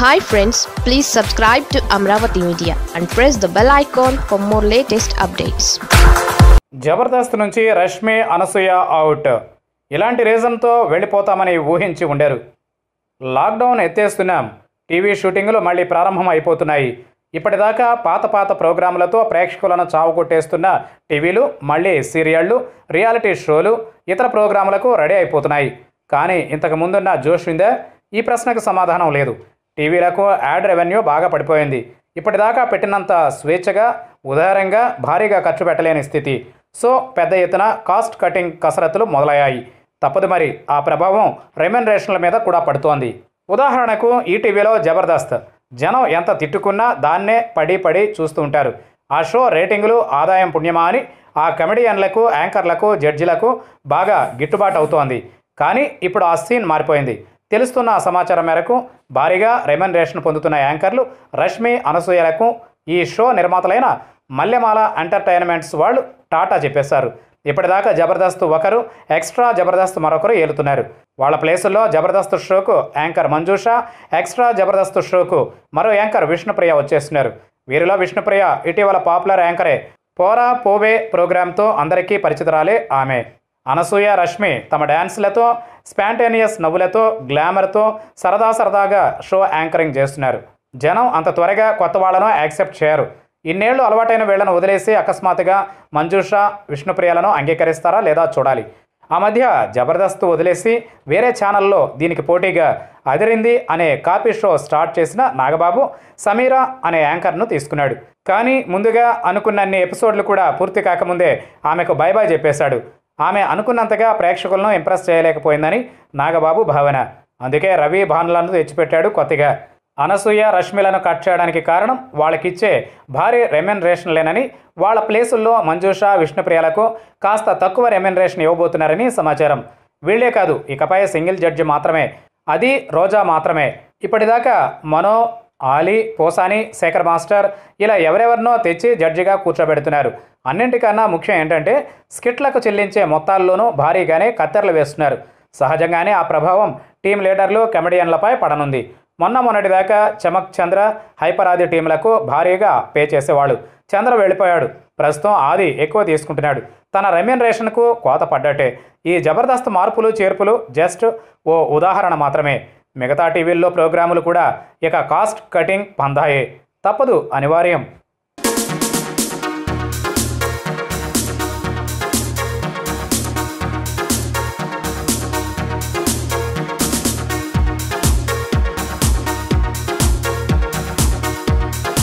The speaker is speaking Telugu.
hi friends please subscribe to Amaravati media and press the bell icon for more latest updates Jabardasth నుంచి రష్మి అనసూయ అవుట్ ఇలాంటి రీజన్తో వెళ్ళిపోతామని ఊహించి ఉండరు లాక్డౌన్ ఎత్తేస్తున్నాం టీవీ షూటింగ్లు మళ్ళీ ప్రారంభం అయిపోతున్నాయి ఇప్పటిదాకా పాత పాత ప్రోగ్రాములతో ప్రేక్షకులను చావుకొట్టేస్తున్న టీవీలు మళ్ళీ సీరియళ్లు రియాలిటీ షోలు ఇతర ప్రోగ్రాములకు రెడీ అయిపోతున్నాయి కానీ ఇంతకు ముందున్న జోష్ ఉందే ఈ ప్రశ్నకు సమాధానం లేదు టీవీలకు యాడ్ రెవెన్యూ బాగా పడిపోయింది ఇప్పటిదాకా పెట్టినంత స్వేచ్ఛగా ఉదారంగా భారీగా ఖర్చు పెట్టలేని స్థితి సో పెద్ద ఎత్తున కాస్ట్ కటింగ్ కసరత్తులు మొదలయ్యాయి తప్పదు మరి ఆ ప్రభావం రెమ్యునరేషన్ల మీద కూడా పడుతోంది ఉదాహరణకు ఈటీవీలో జబర్దస్త్ జనం ఎంత తిట్టుకున్నా దాన్నే పడి పడి చూస్తూ ఉంటారు ఆ షో రేటింగులు ఆదాయం పుణ్యమా అని ఆ కమెడియన్లకు యాంకర్లకు జడ్జిలకు బాగా గిట్టుబాటు అవుతోంది కానీ ఇప్పుడు ఆ సీన్ మారిపోయింది తెలుస్తున్న సమాచారం మేరకు భారీగా రెమ్యునరేషన్ పొందుతున్న యాంకర్లు రష్మి అనసూయలకు ఈ షో నిర్మాతలైన మల్లెమాల ఎంటర్టైన్మెంట్స్ వాళ్ళు టాటా చెప్పేశారు ఇప్పటిదాకా జబర్దస్త్ ఒకరు ఎక్స్ట్రా జబర్దస్త్ మరొకరు ఏలుతున్నారు వాళ్ళ ప్లేసుల్లో జబర్దస్త్ షోకు యాంకర్ మంజూష ఎక్స్ట్రా జబర్దస్త్ షోకు మరో యాంకర్ విష్ణుప్రియ వచ్చేస్తున్నారు వీరిలో విష్ణుప్రియ ఇటీవల పాపులర్ యాంకరే పోరా పోవే ప్రోగ్రాంతో అందరికీ పరిచితురాలే ఆమె అనసూయ రష్మి తమ డ్యాన్స్లతో స్పాంటేనియస్ నవ్వులతో గ్లామర్తో సరదా సరదాగా షో యాంకరింగ్ చేస్తున్నారు జనం అంత త్వరగా కొత్త వాళ్ళను యాక్సెప్ట్ చేయరు ఇన్నేళ్లు అలవాటైన వీళ్లను వదిలేసి అకస్మాత్తుగా మంజుష విష్ణుప్రియలను అంగీకరిస్తారా లేదా చూడాలి ఆ మధ్య జబర్దస్త్ వదిలేసి వేరే ఛానల్లో దీనికి పోటీగా అదిరింది అనే కాపీ షో స్టార్ట్ చేసిన నాగబాబు సమీరా అనే యాంకర్ను తీసుకున్నాడు కానీ ముందుగా అనుకున్నన్ని ఎపిసోడ్లు కూడా పూర్తి కాకముందే ఆమెకు బై బాయ్ చెప్పేశాడు ఆమె అనుకున్నంతగా ప్రేక్షకులను ఇంప్రెస్ చేయలేకపోయిందని నాగబాబు భావన అందుకే రవి భానులను తెచ్చిపెట్టాడు కొత్తగా అనసూయ రష్మిలను కట్ చేయడానికి కారణం వాళ్ళకిచ్చే భారీ లేనని వాళ్ళ ప్లేసుల్లో మంజుష విష్ణుప్రియలకు కాస్త తక్కువ రెమ్యునరేషన్ ఇవ్వబోతున్నారని సమాచారం వీళ్లే కాదు ఇకపై సింగిల్ జడ్జి మాత్రమే అది రోజా మాత్రమే ఇప్పటిదాకా మనో ఆలీ పోసాని శేఖర్ మాస్టర్ ఇలా ఎవరెవరినో తెచ్చి జడ్జిగా కూర్చోబెడుతున్నారు అన్నింటికన్నా ముఖ్యం ఏంటంటే స్కిట్లకు చెల్లించే మొత్తాల్లోనూ భారీగానే కత్తెరలు వేస్తున్నారు సహజంగానే ఆ ప్రభావం టీం లీడర్లు కమెడియన్లపై పడనుంది మొన్న మొన్నటిదాకా చమక్ చంద్ర హైపర్ ఆది టీంలకు భారీగా పే చేసేవాడు చంద్ర వెళ్ళిపోయాడు ప్రస్తుతం ఆది ఎక్కువ తీసుకుంటున్నాడు తన రెమ్యూనరేషన్కు కోత పడ్డట్టే ఈ జబర్దస్త్ మార్పులు చేర్పులు జస్ట్ ఓ ఉదాహరణ మాత్రమే మిగతా టీవీల్లో ప్రోగ్రాములు కూడా ఇక కాస్ట్ కటింగ్ పందాయే తప్పదు అనివార్యం